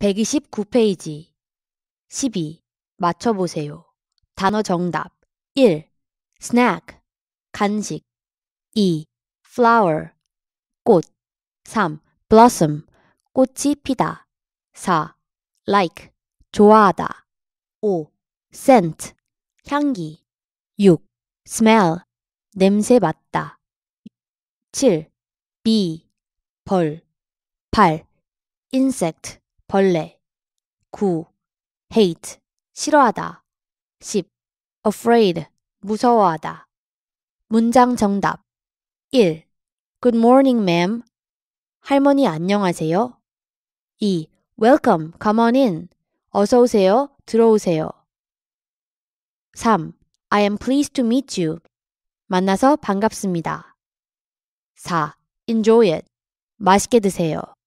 129페이지 12. 맞춰보세요. 단어 정답 1. snack 간식 2. flower 꽃 3. blossom 꽃이 피다 4. like 좋아하다 5. scent 향기 6. smell 냄새 맡다 7. bee 벌 8. insect 벌레 9. hate 싫어하다 10. afraid 무서워하다 문장 정답 1. Good morning, ma'am. 할머니 안녕하세요. 2. Welcome, come on in. 어서 오세요. 들어오세요. 3. I am pleased to meet you. 만나서 반갑습니다. 4. Enjoy it. 맛있게 드세요.